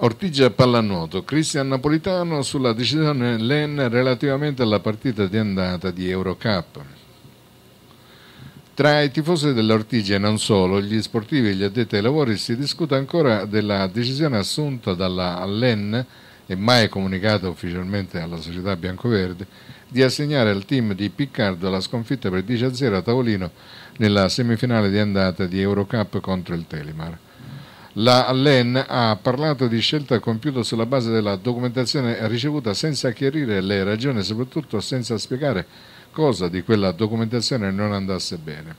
Ortigia Pallanuoto, Cristian Napolitano sulla decisione LEN relativamente alla partita di andata di Eurocup. Tra i tifosi dell'Ortigia e non solo, gli sportivi e gli addetti ai lavori si discute ancora della decisione assunta dalla LEN e mai comunicata ufficialmente alla società biancoverde di assegnare al team di Piccardo la sconfitta per 10-0 a Tavolino nella semifinale di andata di Eurocup contro il Telemar. La LEN ha parlato di scelta compiuta sulla base della documentazione ricevuta senza chiarire le ragioni e soprattutto senza spiegare cosa di quella documentazione non andasse bene.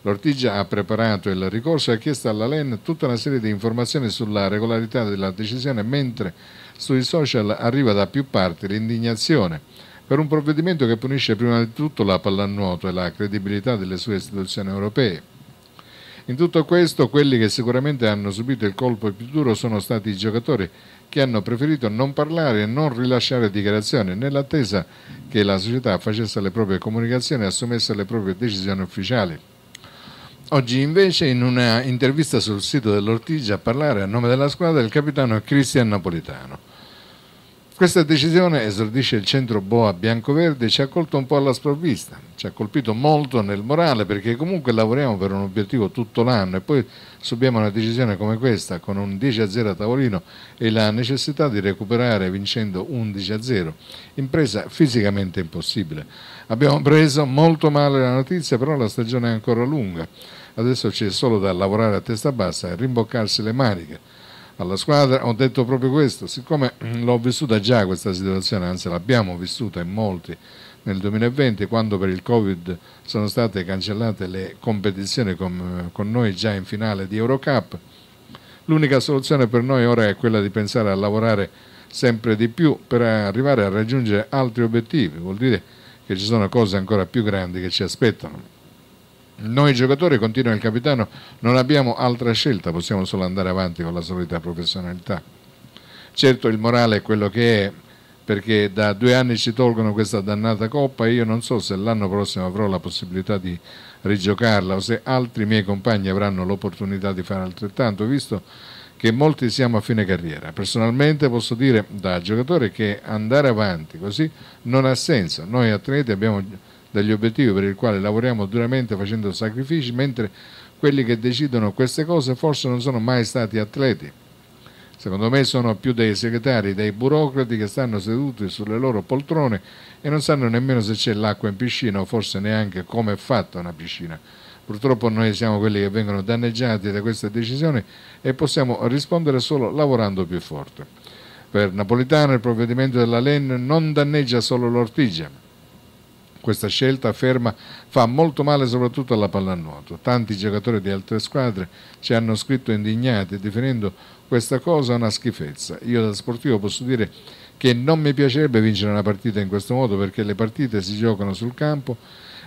L'Ortigia ha preparato il ricorso e ha chiesto alla LEN tutta una serie di informazioni sulla regolarità della decisione, mentre sui social arriva da più parti l'indignazione per un provvedimento che punisce prima di tutto la pallanuoto e la credibilità delle sue istituzioni europee. In tutto questo quelli che sicuramente hanno subito il colpo più duro sono stati i giocatori che hanno preferito non parlare e non rilasciare dichiarazioni nell'attesa che la società facesse le proprie comunicazioni e assumesse le proprie decisioni ufficiali. Oggi invece in un'intervista sul sito dell'Ortigia a parlare a nome della squadra il capitano Cristian Napolitano. Questa decisione, esordisce il centro Boa Biancoverde, ci ha colto un po' alla sprovvista, ci ha colpito molto nel morale perché comunque lavoriamo per un obiettivo tutto l'anno e poi subiamo una decisione come questa con un 10-0 a tavolino e la necessità di recuperare vincendo 11-0, impresa fisicamente impossibile. Abbiamo preso molto male la notizia, però la stagione è ancora lunga, adesso c'è solo da lavorare a testa bassa e rimboccarsi le maniche alla squadra, ho detto proprio questo, siccome l'ho vissuta già questa situazione, anzi l'abbiamo vissuta in molti nel 2020 quando per il Covid sono state cancellate le competizioni con, con noi già in finale di Eurocup, l'unica soluzione per noi ora è quella di pensare a lavorare sempre di più per arrivare a raggiungere altri obiettivi, vuol dire che ci sono cose ancora più grandi che ci aspettano. Noi giocatori, continua il capitano, non abbiamo altra scelta, possiamo solo andare avanti con la solita professionalità. Certo il morale è quello che è, perché da due anni ci tolgono questa dannata coppa e io non so se l'anno prossimo avrò la possibilità di rigiocarla o se altri miei compagni avranno l'opportunità di fare altrettanto, visto che molti siamo a fine carriera. Personalmente posso dire da giocatore che andare avanti così non ha senso. Noi atleti abbiamo dagli obiettivi per i quali lavoriamo duramente facendo sacrifici, mentre quelli che decidono queste cose forse non sono mai stati atleti. Secondo me sono più dei segretari, dei burocrati che stanno seduti sulle loro poltrone e non sanno nemmeno se c'è l'acqua in piscina o forse neanche come è fatta una piscina. Purtroppo noi siamo quelli che vengono danneggiati da queste decisioni e possiamo rispondere solo lavorando più forte. Per Napolitano il provvedimento della LEN non danneggia solo l'ortigia, questa scelta, afferma, fa molto male soprattutto alla pallanuoto. Tanti giocatori di altre squadre ci hanno scritto indignati definendo questa cosa una schifezza. Io da sportivo posso dire che non mi piacerebbe vincere una partita in questo modo perché le partite si giocano sul campo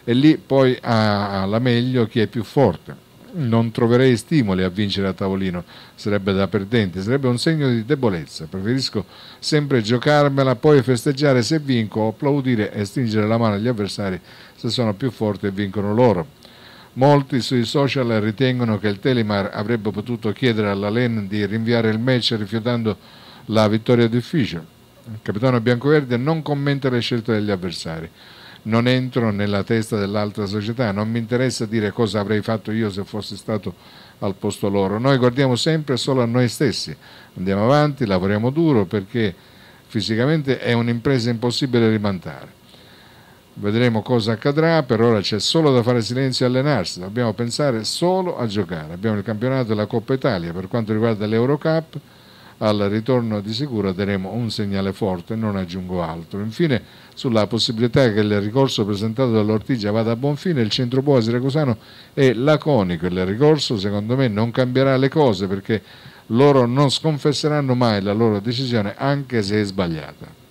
e lì poi ha la meglio chi è più forte non troverei stimoli a vincere a tavolino, sarebbe da perdente, sarebbe un segno di debolezza. Preferisco sempre giocarmela, poi festeggiare se vinco, applaudire e stringere la mano agli avversari se sono più forti e vincono loro. Molti sui social ritengono che il Telemar avrebbe potuto chiedere alla Len di rinviare il match rifiutando la vittoria d'ufficio. Il capitano Biancoverde non commenta le scelte degli avversari non entro nella testa dell'altra società, non mi interessa dire cosa avrei fatto io se fossi stato al posto loro, noi guardiamo sempre solo a noi stessi, andiamo avanti, lavoriamo duro perché fisicamente è un'impresa impossibile rimantare. Vedremo cosa accadrà, per ora c'è solo da fare silenzio e allenarsi, dobbiamo pensare solo a giocare. Abbiamo il campionato e la Coppa Italia, per quanto riguarda l'Eurocup al ritorno di sicuro daremo un segnale forte, non aggiungo altro. Infine, sulla possibilità che il ricorso presentato dall'Ortigia vada a buon fine, il centro Boa siracusano è laconico. Il ricorso, secondo me, non cambierà le cose perché loro non sconfesseranno mai la loro decisione, anche se è sbagliata.